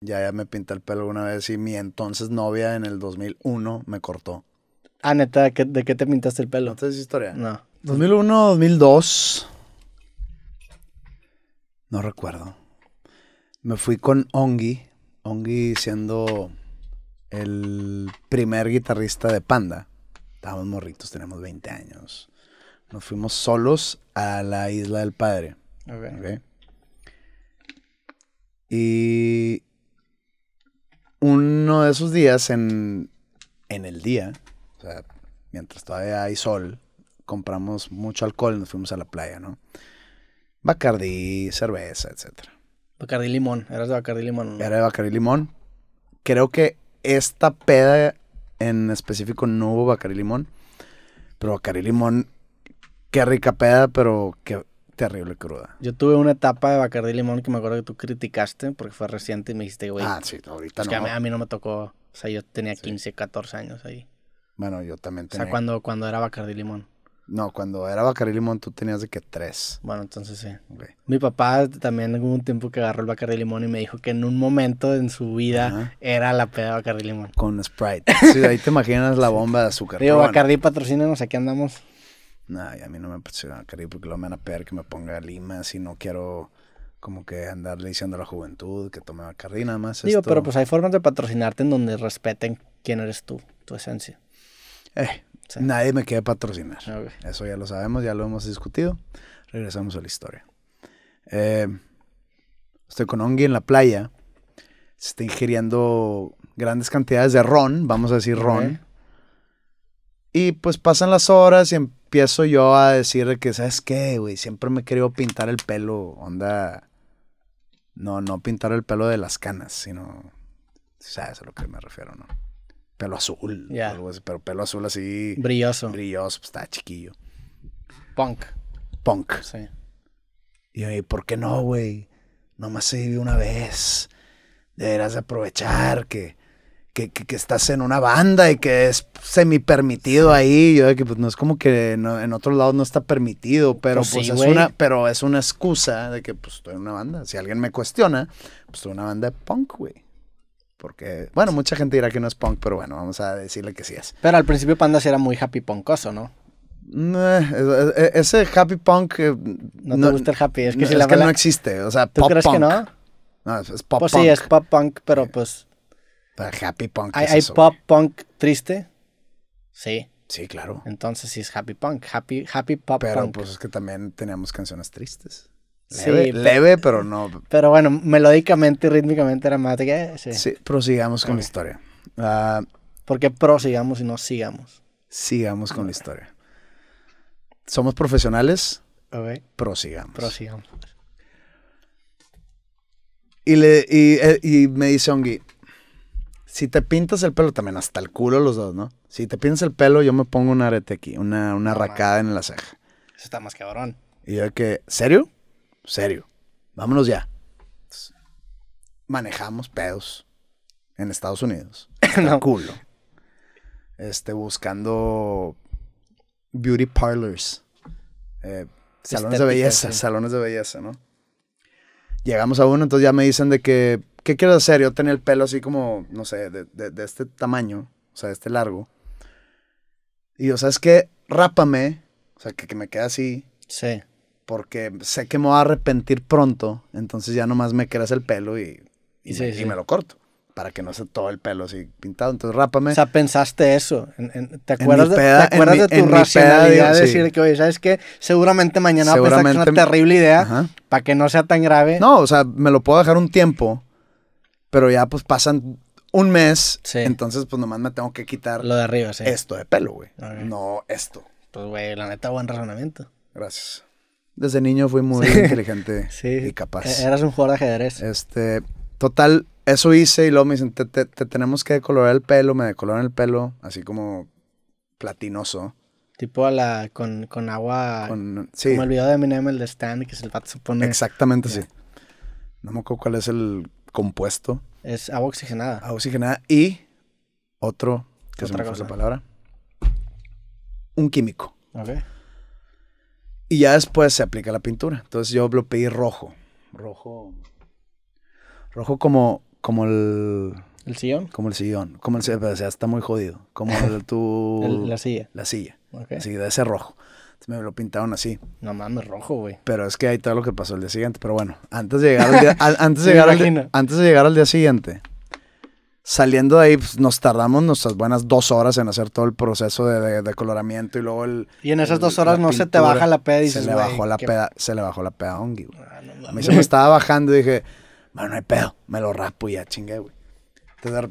Ya, ya me pinté el pelo alguna vez y mi entonces novia en el 2001 me cortó. Ah, neta, ¿de qué te pintaste el pelo? ¿Entonces historia? No. 2001, 2002. No recuerdo. Me fui con Ongi. Ongi siendo el primer guitarrista de Panda. Estábamos morritos, tenemos 20 años. Nos fuimos solos a la isla del padre. Ok. Y uno de esos días en, en el día, o sea, mientras todavía hay sol, compramos mucho alcohol, y nos fuimos a la playa, ¿no? Bacardí, cerveza, etcétera. Bacardí limón, eras de Bacardí limón. Era de Bacardí limón. Creo que esta peda en específico no hubo Bacardí limón, pero Bacardí limón, qué rica peda, pero que terrible cruda. Yo tuve una etapa de Bacardi Limón que me acuerdo que tú criticaste porque fue reciente y me dijiste, güey. Ah, sí, ahorita no. a mí, no me tocó. O sea, yo tenía 15, 14 años ahí. Bueno, yo también tenía. O sea, cuando, cuando era Bacardi Limón. No, cuando era Bacardi Limón tú tenías de que tres. Bueno, entonces sí. Mi papá también hubo un tiempo que agarró el Bacardi Limón y me dijo que en un momento en su vida era la peda de Bacardi Limón. Con Sprite. Sí, ahí te imaginas la bomba de azúcar. Digo, Bacardi aquí andamos nah, a mí no me apasiona querer porque lo me van a pedir que me ponga Lima si no quiero como que andarle diciendo a la juventud que tome Bacardi nada más. Digo, pero pues hay formas de patrocinarte en donde respeten quién eres tú, tu esencia. Eh, nadie me quiere patrocinar. Ah, Eso ya lo sabemos, ya lo hemos discutido. Regresamos a la historia. Eh, estoy con Ongi en la playa. Se está ingiriendo grandes cantidades de ron, vamos a decir ron. Y pues pasan las horas y empiezo yo a decir que, ¿sabes qué, güey? Siempre me he querido pintar el pelo, onda. No, no pintar el pelo de las canas, sino. ¿Sabes a lo que me refiero, no? Pelo azul, pero pelo azul así. Brilloso. Brilloso, pues, está chiquillo. Punk. Punk. Sí. Y yo, por qué no, güey? Nomás se vive una vez. Deberás aprovechar que que, estás en una banda y que es semi permitido ahí. Yo que pues no es como que en otros lados no está permitido, pero pues, pues es una, pero es una excusa de que pues estoy en una banda. Si alguien me cuestiona, pues estoy en una banda de punk, güey. Porque, bueno, mucha gente dirá que no es punk, pero bueno, vamos a decirle que sí es. Pero al principio Panda sí era muy happy punkoso, ¿no? E, e, ese happy punk. Eh, no, te gusta el happy, es que si la es que no existe. O sea, ¿Tú crees que no? No, es, pop punk. pues sí, es pop punk, pero pues happy punk. ¿Hay, hay pop punk triste? Sí. Sí, claro. Entonces sí es happy punk, happy, happy pop punk. Pero pues es que también teníamos canciones tristes. Leve, sí, leve, pero, no. Pero bueno, melódicamente y rítmicamente era más que. Eh, sí. prosigamos con la historia. Ah, ¿Por qué prosigamos y no sigamos? Sigamos con la historia. Somos profesionales. Prosigamos. Prosigamos. Y, le, y eh, me dice Ongi, si te pintas el pelo, también hasta el culo los dos, ¿no? Si te pintas el pelo, yo me pongo un arete aquí, una, una racada en la ceja. Eso está más cabrón. Y yo que, ¿serio? Serio. Vámonos ya. manejamos pedos en Estados Unidos. no. culo. Este, buscando beauty parlors. Eh, salones de belleza, salones de belleza, ¿no? Llegamos a uno, entonces ya me dicen de que ¿Qué quiero hacer? Yo tenía el pelo así como, no sé, de, este tamaño, o sea, de este largo. Y sea, ¿sabes qué? Rápame, o sea, que, me quede así. Sí. Porque sé que me voy a arrepentir pronto, entonces ya nomás me quedas el pelo y, y, me, lo corto para que no sea todo el pelo así pintado. Entonces, rápame. O sea, pensaste eso. ¿Te acuerdas, de, ¿te acuerdas de tu racionalidad decir que, oye, ¿sabes qué? Seguramente mañana va a una terrible idea para que no sea tan grave? No, o sea, me lo puedo dejar un tiempo pero ya pues pasan un mes, entonces pues nomás me tengo que quitar lo de arriba, sí. esto de pelo, güey, no esto. Pues güey, la neta, buen razonamiento. Gracias. Desde niño fui muy inteligente y capaz. E-, eras un jugador de ajedrez. Este, total, eso hice y luego me dicen, te, tenemos que decolorar el pelo, me decoloran el pelo, así como platinoso. Tipo a la, con, agua, sí. como el video de Eminem, el de Stan, que se el pato Exactamente, sí no me acuerdo cuál es el compuesto. Es agua oxigenada. Agua oxigenada y otro, que es se me palabra, un químico. Okay. Y ya después se aplica la pintura. Entonces yo lo pedí rojo. Rojo. Rojo como, como el. ¿El sillón? Como el sillón. Como el, o sea, está muy jodido. Como el, tu. la silla. La silla. Así, de ese rojo me lo pintaron así. No mames, rojo, güey. Pero es que ahí todo lo que pasó el día siguiente. Pero bueno, antes de llegar al día, antes de llegar antes de llegar al día siguiente, saliendo de ahí, pues, nos tardamos nuestras buenas dos horas en hacer todo el proceso de, coloramiento y luego el. Y en esas dos horas no se te baja la peda y se le bajó la peda, Se le bajó la peda a Ongi, güey. Ah, a mí se me estaba bajando y dije, bueno, no hay pedo, me lo rapo y ya chingué, güey.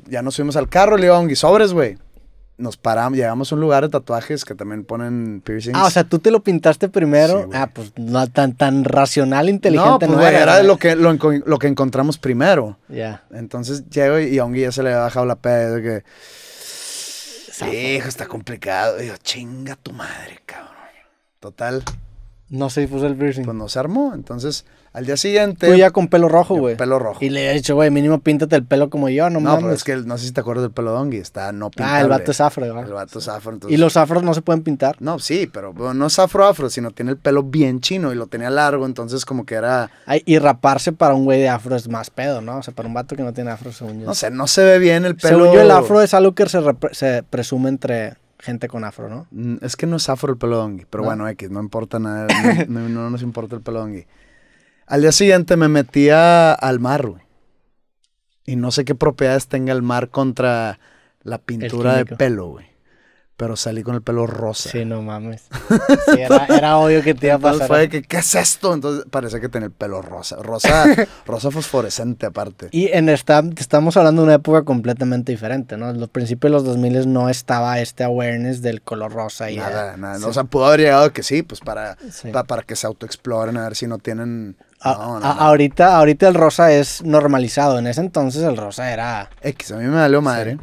ya nos fuimos al carro y le digo Ongi, sobres, güey nos paramos, llegamos a un lugar de tatuajes que también ponen piercings. Ah, o sea, tú te lo pintaste primero. ah, pues no tan, tan racional, inteligente. No, pues, era, lo que, lo, que encontramos primero. Ya. Entonces llego y, a un guía se le había bajado la peda. Que, hijo, está complicado. Digo, chinga tu madre, cabrón. Total, no se difuso el piercing. Cuando se armó. Entonces, al día siguiente. Tú ya con pelo rojo, güey. Pelo rojo. Y le he dicho, güey, mínimo píntate el pelo como yo, no, mames. No, pero es que no sé si te acuerdas del pelo Está no pintado. Ah, el vato es afro, ¿verdad? El vato es afro. Entonces... ¿Y los afros no se pueden pintar? No, sí, pero no es afro-afro, sino tiene el pelo bien chino y lo tenía largo, entonces como que era. y raparse para un güey de afro es más pedo, ¿no? O sea, para un vato que no tiene afro, según yo. No sé, no se ve bien el pelo. Según yo, el afro es algo que se, se presume entre gente con afro, ¿no? Mm, es que no es afro el pelo pero bueno, X, no importa nada, no, nos importa el pelo dongui. Al día siguiente me metía al mar, güey. Y no sé qué propiedades tenga el mar contra la pintura de pelo, güey pero salí con el pelo rosa. Sí, no mames. era, obvio que te iba a pasar. Fue que, ¿qué es esto? Entonces parece que tenía el pelo rosa. Rosa, rosa fosforescente aparte. Y en esta, estamos hablando de una época completamente diferente, ¿no? En los principios de los 2000 no estaba este awareness del color rosa. Y nada, nada. O sea, pudo haber llegado que sí, pues para, para, que se autoexploren, a ver si no tienen... Ahorita, ahorita el rosa es normalizado. En ese entonces el rosa era... X, a mí me valió madre.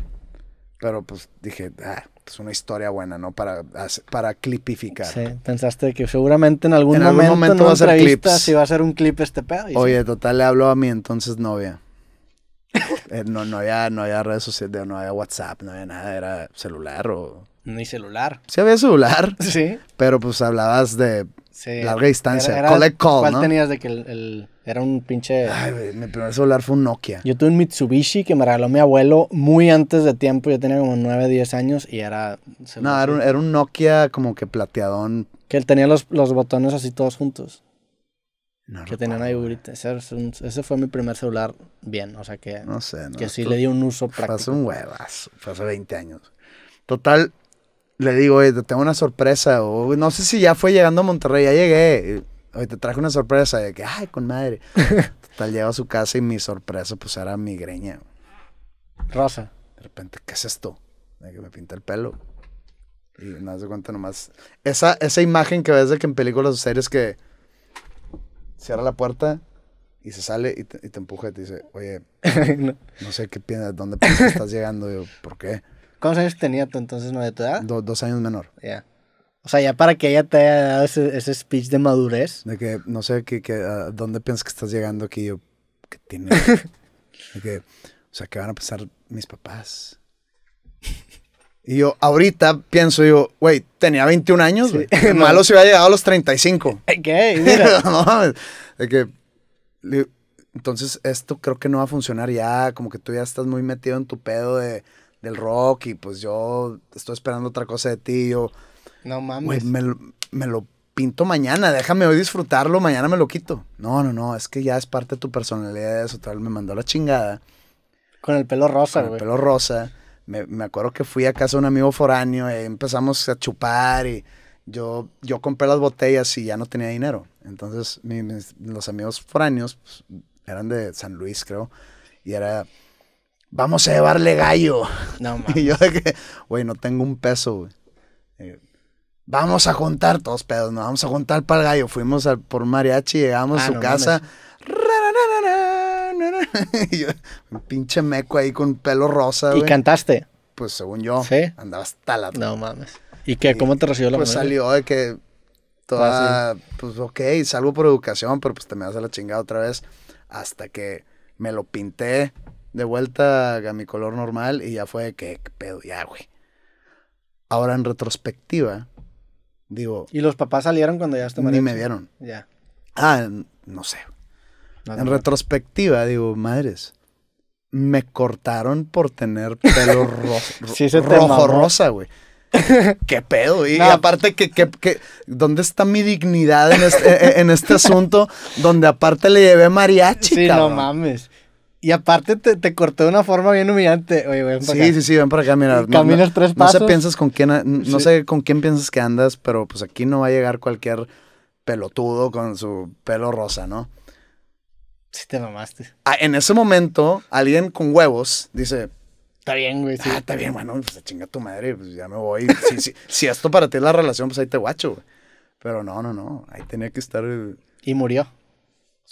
Pero pues dije, ah, es una historia buena, ¿no? Para, para clipificar. Sí, pensaste que seguramente en algún momento, va a ser clips. si va a ser un clip este pedo. Oye, total, le habló a mi entonces novia. Eh, no, no, había, no había redes sociales, no había WhatsApp, no había nada, era celular o... Ni celular. Sí había celular. Sí. Pero pues hablabas de larga distancia. call call, ¿Cuál tenías de que el era un pinche. Ay, mi primer celular fue un Nokia. Yo tuve un Mitsubishi que me regaló mi abuelo muy antes de tiempo. Yo tenía como 9, 10 años y era. No, era un, Nokia como que plateadón. Que él tenía los, botones así todos juntos. No que tenían ahí Ese, fue mi primer celular bien. O sea que. No sé, no, Que sí le di un uso fue Hace un huevazo. Fue hace 20 años. Total, le digo, oye, te tengo una sorpresa. O, no sé si ya fue llegando a Monterrey, ya llegué hoy te traje una sorpresa de que, ay, con madre. Total, llego a su casa y mi sorpresa pues era migreña. Rosa. De repente, ¿qué es esto? que me pinta el pelo. Y nada, se cuenta nomás. Esa, esa imagen que ves de que en películas o series que cierra la puerta y se sale y te, empuja y te dice, oye, no. sé qué piensas, dónde piensas, estás llegando. Y yo, ¿por qué? ¿Cuántos años tenía tú entonces, no de tu edad? dos años menor. Ya. O sea, ya para que ella te haya dado ese, speech de madurez. De que, no sé, que, a dónde piensas que estás llegando aquí. Yo, que tiene. que, o sea, ¿qué van a pasar mis papás? Y yo, ahorita pienso, digo, güey, tenía 21 años, Malo si hubiera llegado a los 35. ¿Qué? no De que, entonces, esto creo que no va a funcionar ya. Como que tú ya estás muy metido en tu pedo de, del rock y pues yo estoy esperando otra cosa de ti. Y yo, no mames. me, lo, pinto mañana, déjame hoy disfrutarlo, mañana me lo quito. No, no, no, es que ya es parte de tu personalidad eso, tal, me mandó la chingada. Con el pelo rosa, Con el pelo rosa. Me, acuerdo que fui a casa de un amigo foráneo y empezamos a chupar y yo, yo compré las botellas y ya no tenía dinero. Entonces, los amigos foráneos pues, eran de San Luis, creo, y era, vamos a llevarle gallo. No, mames. Y yo de que, güey, no tengo un peso, güey. Eh, vamos a juntar, todos pedos, nos vamos a juntar para el gallo. Fuimos por mariachi, llegamos ah, a su casa. un pinche meco ahí con pelo rosa. ¿Y cantaste? Pues según yo, Andabas andaba No mames. ¿Y qué? ¿Cómo te recibió la Pues salió de que toda. Ah, pues ok, salgo por educación, pero pues te me vas a la chingada otra vez. Hasta que me lo pinté de vuelta a mi color normal y ya fue que, pedo, ya, güey. Ahora en retrospectiva, ¿Y los papás salieron cuando ya estuvieron? Ni me dieron Ya. Ah, no sé. en retrospectiva, digo, madres, me cortaron por tener pelo rojo, sí, rojo rosa, güey. ¿Qué pedo? Y aparte, que, ¿dónde está mi dignidad este, en este, asunto? Donde aparte le llevé mariachi, Sí, no mames. Y aparte te, cortó de una forma bien humillante. Oye, ven sí, acá. sí, sí, ven para acá, mira. Caminas tres pasos. No sé, piensas con quién, no sé con quién piensas que andas, pero pues aquí no va a llegar cualquier pelotudo con su pelo rosa, ¿no? Sí, te mamaste. Ah, en ese momento, alguien con huevos dice. Está bien, güey. Ah, está bien, bueno, pues chinga tu madre, pues ya me voy. si, esto para ti es la relación, pues ahí te guacho, güey. Pero no, no, no. Ahí tenía que estar. Y murió.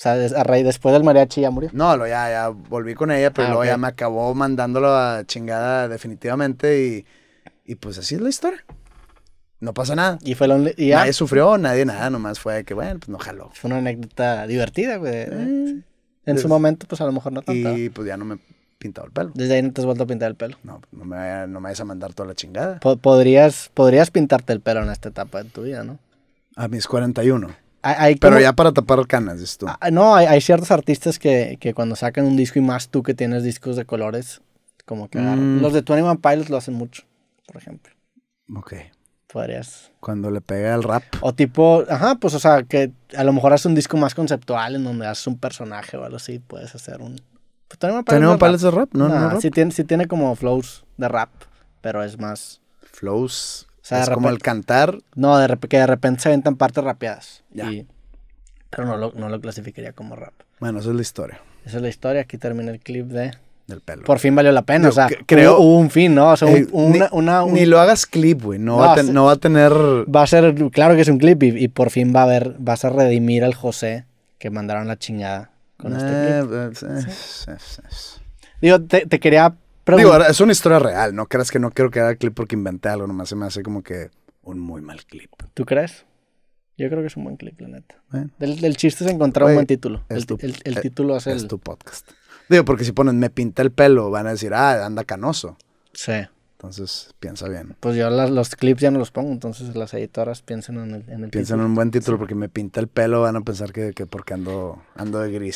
O sea, a raíz, después del mariachi ya murió. No, lo, ya, ya volví con ella, pero ah, luego ya me acabó mandándolo a chingada definitivamente y, y pues así es la historia. No pasa nada. Y fue y Nadie sufrió, nadie nada, nomás fue que, bueno, pues no jaló. Fue una anécdota divertida, güey. ¿eh? Eh, en pues su momento, pues a lo mejor no tanto. Y pues ya no me he pintado el pelo. Desde ahí no te has vuelto a pintar el pelo. No, no me, no me vayas a mandar toda la chingada. podrías, podrías pintarte el pelo en esta etapa de tu vida, ¿no? A mis 41 pero ya para tapar canas, esto. Ah, ah, no, hay, ciertos artistas que, cuando sacan un disco y más tú que tienes discos de colores, como que mm. Los de Twenty One Pilots lo hacen mucho, por ejemplo. Ok. Podrías. Cuando le pega el rap. O tipo, ajá, pues o sea, que a lo mejor haces un disco más conceptual en donde haces un personaje o algo así, puedes hacer un. ¿Tenemos pues, de rap, ¿no? no, tiene, sí tiene como flows de rap, pero es más. Flows como el cantar. No, de que de repente se aventan partes rapeadas. pero no lo, no lo clasificaría como rap. Bueno, esa es la historia. Esa es la historia. Aquí termina el clip de del pelo. Por fin valió la pena, o sea, creo, hubo, un fin, ¿no? O eh, una, ni, lo hagas clip, güey, no, va a tener... Va a ser, claro que es un clip y, por fin va a haber, vas a redimir al José que mandaron la chingada con este eh, clip. Eh, Digo, te, quería Digo, es una historia real, no crees que no quiero que haga clip porque inventé algo, nomás se me hace como que un muy mal clip. ¿Tú crees? Yo creo que es un buen clip, la neta. Del, chiste es encontrar un buen título. El, eh, título hace es tu podcast. Digo, porque si ponen me pinta el pelo, van a decir, ah, anda canoso. Sí. Entonces, piensa bien. Pues yo los clips ya no los pongo, entonces las editoras piensan en el, en el Piensan en un buen título, porque me pinta el pelo, van a pensar que, que porque ando, ando de gris.